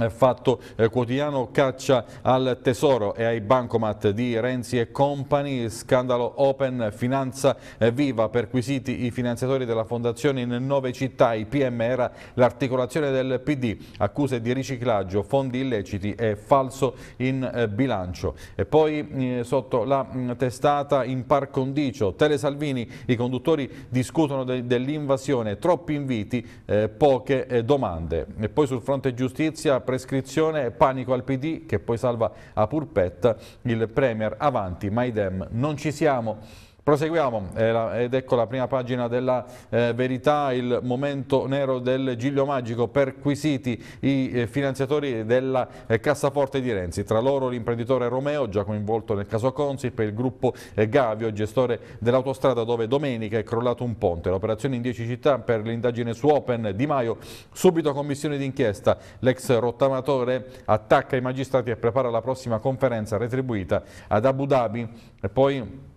eh, fatto eh, quotidiano caccia al tesoro e ai bancomat di Renzi e Company, scandalo Open Finanza eh, Viva, perquisiti i finanziatori della fondazione in nove città, i PM era l'articolazione del PD, accuse di riciclaggio, fondi illeciti e falso in bilancio. E poi sotto la mm, testata in par condicio, Tele Salvini, i conduttori discutono dell'invasione, troppi inviti, poche domande. E poi sul fronte giustizia prescrizione, panico al PD che poi salva a Purpetta, il Premier avanti, Maidem non ci siamo. Proseguiamo eh, ed ecco la prima pagina della eh, verità, il momento nero del Giglio Magico, perquisiti i eh, finanziatori della cassaforte di Renzi, tra loro l'imprenditore Romeo, già coinvolto nel caso Consip, e il gruppo Gavio, gestore dell'autostrada dove domenica è crollato un ponte. L'operazione in 10 città per l'indagine su Open Di Maio, subito commissione d'inchiesta, l'ex rottamatore attacca i magistrati e prepara la prossima conferenza retribuita ad Abu Dhabi e poi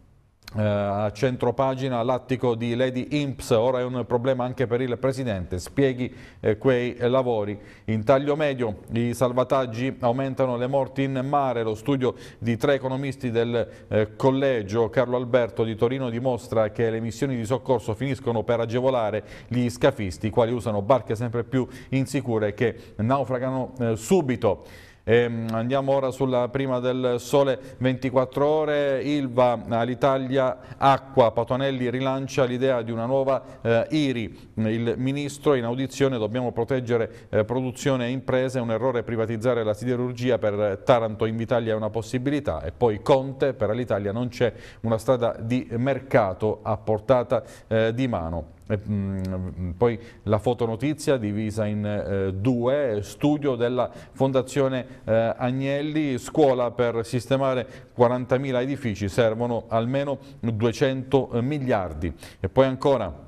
eh, a pagina l'attico di Lady Imps, ora è un problema anche per il Presidente, spieghi eh, quei lavori. In taglio medio i salvataggi aumentano le morti in mare, lo studio di tre economisti del eh, collegio Carlo Alberto di Torino dimostra che le missioni di soccorso finiscono per agevolare gli scafisti, i quali usano barche sempre più insicure che naufragano subito. Ehm, andiamo ora sulla prima del sole 24 ore, Ilva, all'Italia Acqua, Patonelli rilancia l'idea di una nuova eh, IRI. Il Ministro in audizione dobbiamo proteggere eh, produzione e imprese, è un errore privatizzare la siderurgia per Taranto, in Invitalia è una possibilità e poi Conte, per l'Italia non c'è una strada di mercato a portata eh, di mano. Mm, poi la fotonotizia divisa in eh, due, studio della Fondazione eh, Agnelli, scuola per sistemare 40.000 edifici, servono almeno 200 miliardi. E poi ancora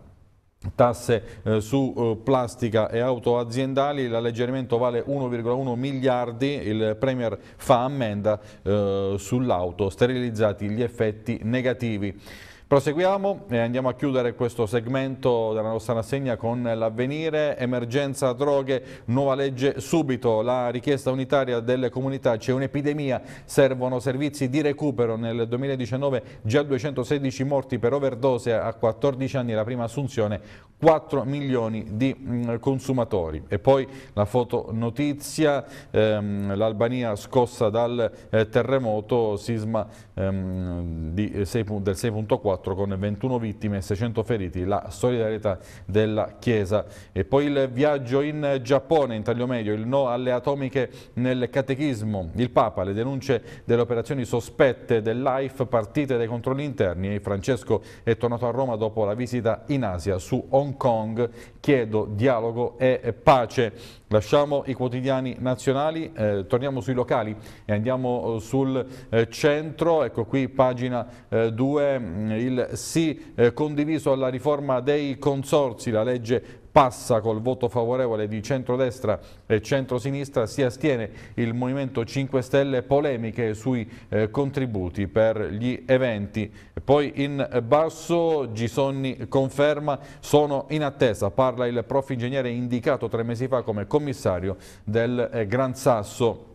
tasse eh, su eh, plastica e auto aziendali, l'alleggerimento vale 1,1 miliardi, il Premier fa ammenda eh, sull'auto, sterilizzati gli effetti negativi. Proseguiamo e andiamo a chiudere questo segmento della nostra rassegna con l'avvenire, emergenza droghe, nuova legge subito, la richiesta unitaria delle comunità, c'è un'epidemia, servono servizi di recupero, nel 2019 già 216 morti per overdose a 14 anni, la prima assunzione, 4 milioni di mm, consumatori. E poi la fotonotizia, ehm, l'Albania scossa dal eh, terremoto, sisma ehm, 6, eh, del 6.4 con 21 vittime e 600 feriti, la solidarietà della Chiesa. E poi il viaggio in Giappone, in taglio medio, il no alle atomiche nel catechismo, il Papa, le denunce delle operazioni sospette dell'AIF partite dai controlli interni e Francesco è tornato a Roma dopo la visita in Asia su Hong Kong chiedo dialogo e pace. Lasciamo i quotidiani nazionali, eh, torniamo sui locali e andiamo eh, sul eh, centro, ecco qui pagina 2, eh, mm, il sì eh, condiviso alla riforma dei consorsi, la legge passa col voto favorevole di centrodestra e centrosinistra, si astiene il Movimento 5 Stelle, polemiche sui eh, contributi per gli eventi. Poi in basso Gisonni conferma, sono in attesa, parla il prof ingegnere indicato tre mesi fa come commissario del eh, Gran Sasso.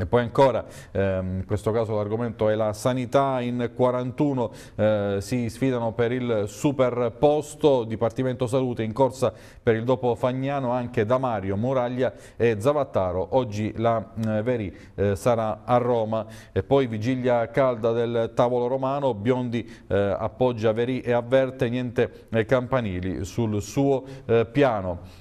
E poi ancora, ehm, in questo caso l'argomento è la sanità, in 41 eh, si sfidano per il super posto, Dipartimento Salute in corsa per il dopo Fagnano anche da Mario, Muraglia e Zavattaro, oggi la eh, Veri eh, sarà a Roma e poi vigilia calda del tavolo romano, Biondi eh, appoggia Veri e avverte niente eh, campanili sul suo eh, piano.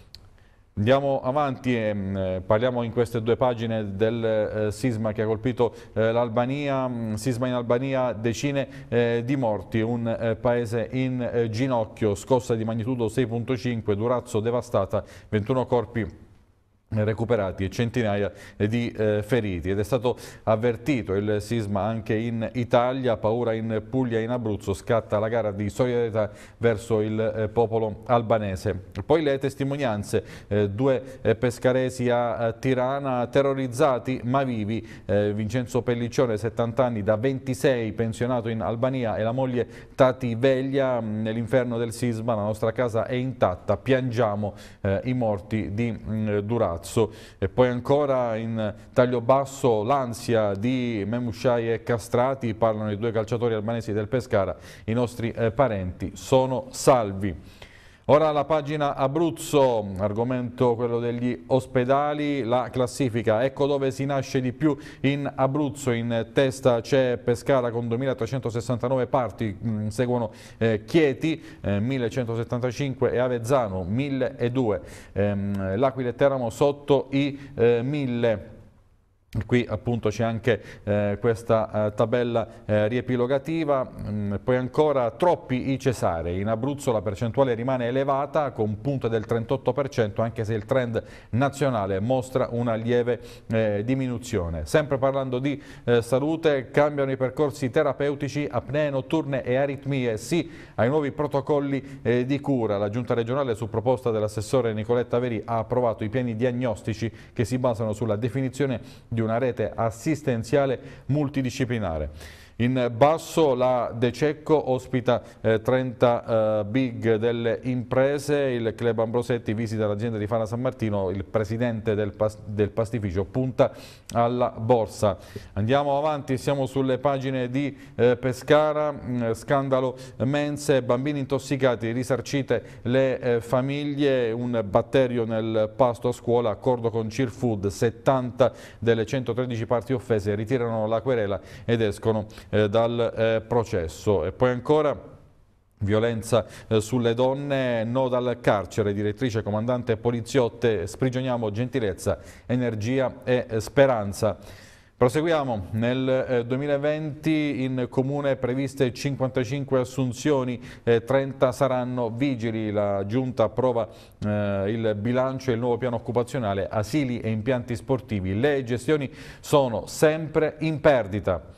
Andiamo avanti e mm, parliamo in queste due pagine del eh, sisma che ha colpito eh, l'Albania, mm, sisma in Albania, decine eh, di morti, un paese in ginocchio, scossa di magnitudo 6.5, Durazzo devastata, 21 corpi recuperati e centinaia di eh, feriti ed è stato avvertito il sisma anche in Italia, paura in Puglia e in Abruzzo, scatta la gara di solidarietà verso il eh, popolo albanese. Poi le testimonianze, eh, due eh, pescaresi a eh, Tirana terrorizzati ma vivi, eh, Vincenzo Pelliccione 70 anni da 26 pensionato in Albania e la moglie Tati Veglia mm, nell'inferno del sisma, la nostra casa è intatta, piangiamo i morti di mh, mm, Durata palazzo. E poi ancora in taglio basso l'ansia di Memusciai e Castrati, parlano i due calciatori albanesi del Pescara, i nostri eh, parenti sono salvi. Ora la pagina Abruzzo, argomento quello degli ospedali, la classifica, ecco dove si nasce di più in Abruzzo, in testa c'è Pescara con 2.369 parti, mm, seguono eh, Chieti eh, 1.175 e Avezzano 1.002, ehm, L'Aquile e Teramo sotto i eh, 1.000. Qui appunto c'è anche eh, questa eh, tabella eh, riepilogativa, mm, poi ancora troppi i cesarei, in Abruzzo la percentuale rimane elevata con punte del 38% anche se il trend nazionale mostra una lieve eh, diminuzione. Sempre parlando di eh, salute cambiano i percorsi terapeutici, apnee notturne e aritmie, sì ai nuovi protocolli eh, di cura. La giunta regionale su proposta dell'assessore Nicoletta Veri ha approvato i piani diagnostici che si basano sulla definizione di di una rete assistenziale multidisciplinare. In basso la De Cecco ospita eh, 30 eh, big delle imprese, il club Ambrosetti visita l'azienda di Fana San Martino, il presidente del, pas del pastificio punta alla borsa. Andiamo avanti, siamo sulle pagine di eh, Pescara, mh, mm, scandalo mense, bambini intossicati, risarcite le eh, famiglie, un batterio nel pasto a scuola, accordo con Cirfood, 70 delle 113 parti offese ritirano la querela ed escono eh, dal eh, processo. E poi ancora... Violenza eh, sulle donne, no dal carcere, direttrice, comandante, poliziotte, sprigioniamo gentilezza, energia e eh, speranza. Proseguiamo, nel 2020 eh, in comune previste 55 assunzioni, 30 saranno vigili, la giunta approva il bilancio e il nuovo piano occupazionale, asili e impianti sportivi, le gestioni sono sempre in perdita.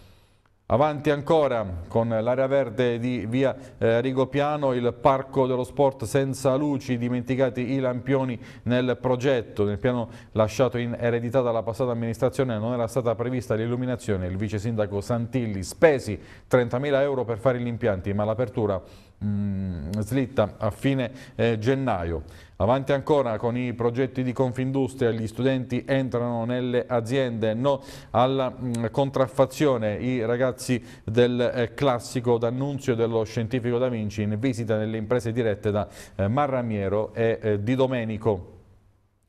Avanti ancora con l'area verde di via eh, Rigopiano, il parco dello sport senza luci, dimenticati i lampioni nel progetto. Nel piano lasciato in eredità dalla passata amministrazione non era stata prevista l'illuminazione. Il vice sindaco Santilli spesi 30.000 euro per fare gli impianti, ma l'apertura mm, slitta a fine eh, gennaio. Avanti ancora con i progetti di Confindustria, gli studenti entrano nelle aziende, no alla mm, contraffazione, i ragazzi del eh, classico d'annunzio dello scientifico Da Vinci in visita nelle imprese dirette da eh, Marramiero e eh, Di Domenico.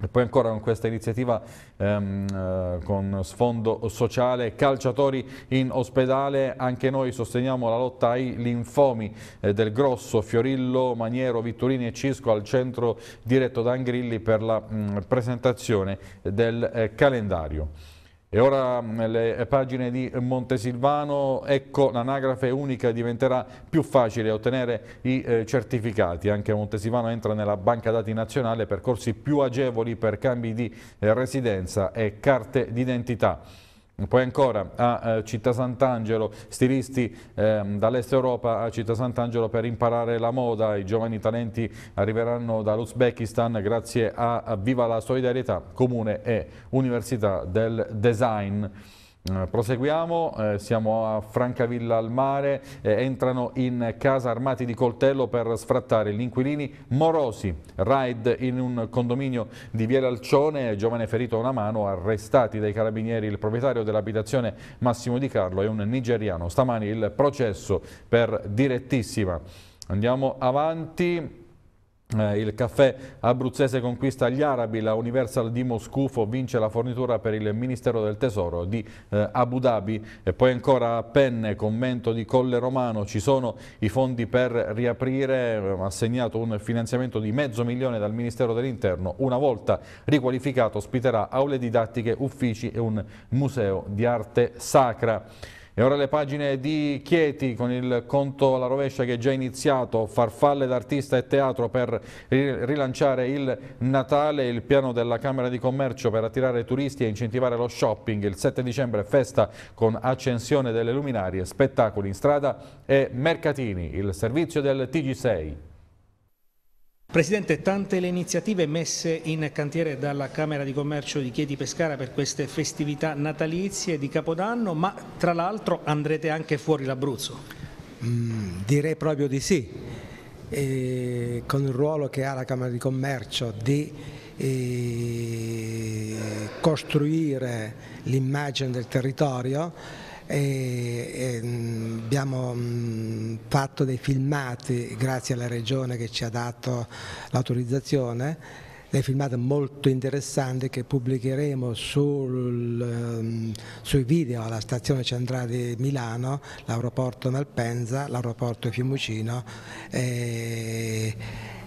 E poi ancora con questa iniziativa ehm, eh, con sfondo sociale, calciatori in ospedale, anche noi sosteniamo la lotta ai linfomi eh, del Grosso, Fiorillo, Maniero, Vittorini e Cisco al centro diretto da Angrilli per la mh, mm, presentazione del eh, calendario. E ora mm, le pagine di Montesilvano, ecco l'anagrafe unica diventerà più facile ottenere i eh, certificati. Anche Montesilvano entra nella banca dati nazionale per corsi più agevoli per cambi di eh, residenza e carte d'identità. Poi ancora a eh, Città Sant'Angelo, stilisti ehm, dall'est Europa a Città Sant'Angelo per imparare la moda, i giovani talenti arriveranno dall'Uzbekistan grazie a Viva la Solidarietà, Comune e Università del Design. Eh, proseguiamo, eh, siamo a Francavilla al mare, eh, entrano in casa armati di coltello per sfrattare gli inquilini morosi, raid in un condominio di Viale Alcione, giovane ferito a una mano, arrestati dai carabinieri il proprietario dell'abitazione Massimo Di Carlo è un nigeriano, stamani il processo per direttissima. Andiamo avanti. Eh, il caffè abruzzese conquista gli arabi, la Universal di Moscufo vince la fornitura per il Ministero del Tesoro di eh, Abu Dhabi e poi ancora a penne, commento di Colle Romano, ci sono i fondi per riaprire, eh, ha segnato un finanziamento di mezzo milione dal Ministero dell'Interno, una volta riqualificato ospiterà aule didattiche, uffici e un museo di arte sacra. E ora le pagine di Chieti con il conto alla rovescia che è già iniziato, farfalle d'artista e teatro per rilanciare il Natale, il piano della Camera di Commercio per attirare turisti e incentivare lo shopping. Il 7 dicembre festa con accensione delle luminarie, spettacoli in strada e mercatini, il servizio del TG6. Presidente, tante le iniziative messe in cantiere dalla Camera di Commercio di Chieti Pescara per queste festività natalizie di Capodanno, ma tra l'altro andrete anche fuori l'Abruzzo. Mm, direi proprio di sì, e con il ruolo che ha la Camera di Commercio di costruire l'immagine del territorio e, e, mm, abbiamo mh, mm, fatto dei filmati grazie alla Regione che ci ha dato l'autorizzazione dei filmati molto interessanti che pubblicheremo sul, mm, sui video alla stazione centrale di Milano, l'aeroporto Malpensa, l'aeroporto Fiumicino. E,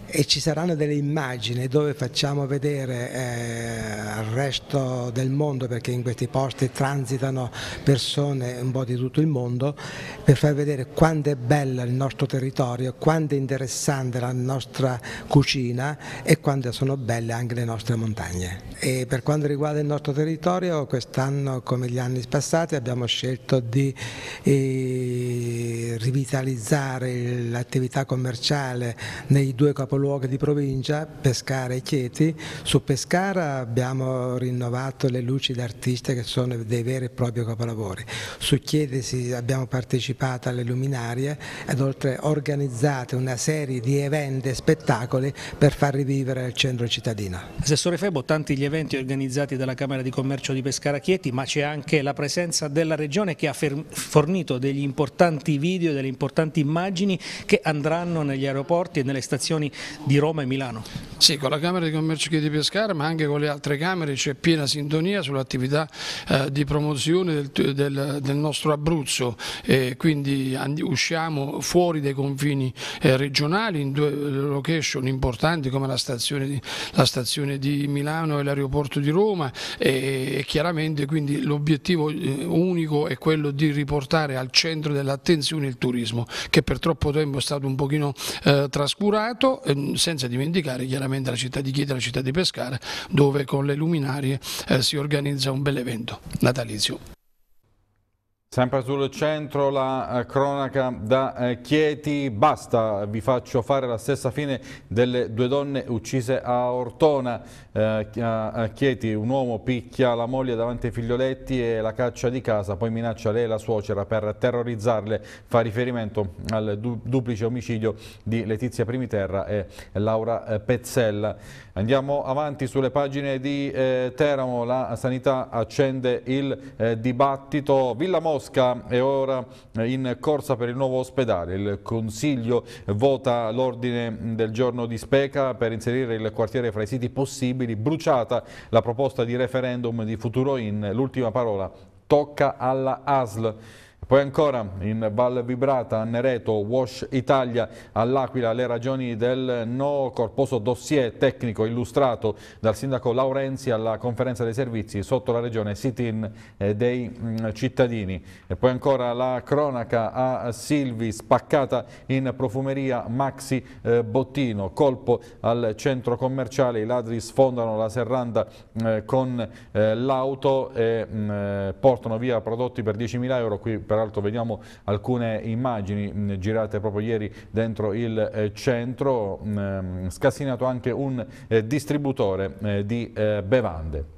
e ci saranno delle immagini dove facciamo vedere eh, al resto del mondo, perché in questi posti transitano persone un po' di tutto il mondo, per far vedere quanto è bello il nostro territorio, quanto è interessante la nostra cucina e quanto sono belle anche le nostre montagne. E per quanto riguarda il nostro territorio, quest'anno come gli anni passati abbiamo scelto di eh, rivitalizzare l'attività commerciale nei due capoluoghi capoluogo di provincia, Pescara e Chieti. Su Pescara abbiamo rinnovato le luci d'artista che sono dei veri e propri capolavori. Su Chieti abbiamo partecipato alle luminarie ed oltre organizzate una serie di eventi e spettacoli per far rivivere il centro cittadino. Assessore Febo, tanti gli eventi organizzati dalla Camera di Commercio di Pescara Chieti, ma c'è anche la presenza della Regione che ha fornito degli importanti video, delle importanti immagini che andranno negli aeroporti e nelle stazioni di Roma e Milano. Sì, con la Camera di Commercio di Pescara ma anche con le altre Camere c'è piena sintonia sull'attività eh, di promozione del, del, del nostro Abruzzo, eh, quindi usciamo fuori dai confini eh, regionali in due location importanti come la stazione di, la stazione di Milano e l'aeroporto di Roma e, chiaramente quindi l'obiettivo eh, unico è quello di riportare al centro dell'attenzione il turismo che per troppo tempo è stato un pochino eh, trascurato senza dimenticare chiaramente la città di Chieti e la città di Pescara dove con le luminarie eh, si organizza un bel evento natalizio. Sempre sul centro la eh, cronaca da eh, Chieti, basta, vi faccio fare la stessa fine delle due donne uccise a Ortona, eh, a Chieti un uomo picchia la moglie davanti ai figlioletti e la caccia di casa, poi minaccia lei e la suocera per terrorizzarle, fa riferimento al du duplice omicidio di Letizia Primiterra e Laura eh, Pezzella. Andiamo avanti sulle pagine di eh, Teramo, la sanità accende il eh, dibattito, Villa Moro Mosca è ora in corsa per il nuovo ospedale. Il Consiglio vota l'ordine del giorno di Speca per inserire il quartiere fra i siti possibili. Bruciata la proposta di referendum di Futuro in l'ultima parola tocca alla ASL. Poi ancora in Val Vibrata, Nereto, Wash Italia, all'Aquila le ragioni del no corposo dossier tecnico illustrato dal sindaco Laurenzi alla conferenza dei servizi sotto la regione sit-in eh, dei mm, cittadini. E poi ancora la cronaca a Silvi, spaccata in profumeria Maxi eh, Bottino, colpo al centro commerciale, i ladri sfondano la serranda eh, con l'auto e mm, portano via prodotti per 10.000 euro qui per peraltro vediamo alcune immagini mm, girate proprio ieri dentro il eh, centro, mm, ehm, scassinato anche un eh, distributore eh, di bevande.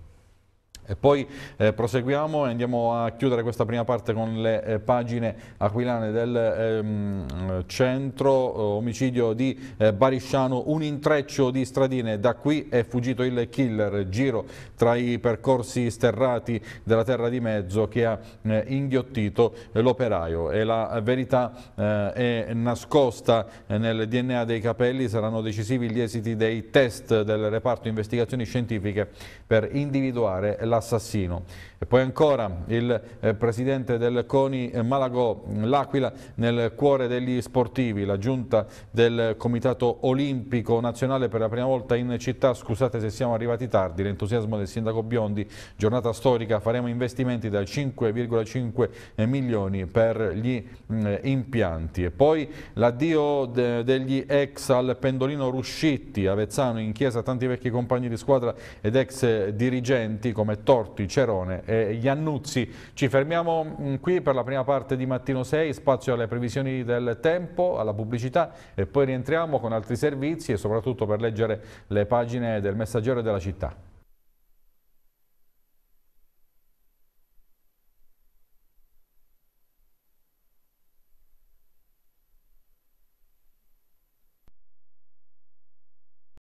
E poi eh, proseguiamo e andiamo a chiudere questa prima parte con le eh, pagine aquilane del ehm, centro, omicidio di eh, Barisciano, un intreccio di stradine, da qui è fuggito il killer, giro tra i percorsi sterrati della terra di mezzo che ha eh, inghiottito l'operaio e la verità eh, è nascosta eh, nel DNA dei capelli, saranno decisivi gli esiti dei test del reparto investigazioni scientifiche per individuare la l'assassino. E poi ancora il eh, presidente del CONI eh, Malagò, l'Aquila nel cuore degli sportivi, la giunta del Comitato Olimpico Nazionale per la prima volta in città, scusate se siamo arrivati tardi, l'entusiasmo del sindaco Biondi, giornata storica, faremo investimenti da 5,5 eh, milioni per gli eh, impianti. E poi l'addio de degli ex al pendolino Ruscitti, Avezzano in chiesa tanti vecchi compagni di squadra ed ex dirigenti come Torti, Cerone eh, annuzzi. Ci fermiamo mm, qui per la prima parte di Mattino 6, spazio alle previsioni del tempo, alla pubblicità e poi rientriamo con altri servizi e soprattutto per leggere le pagine del messaggero della città.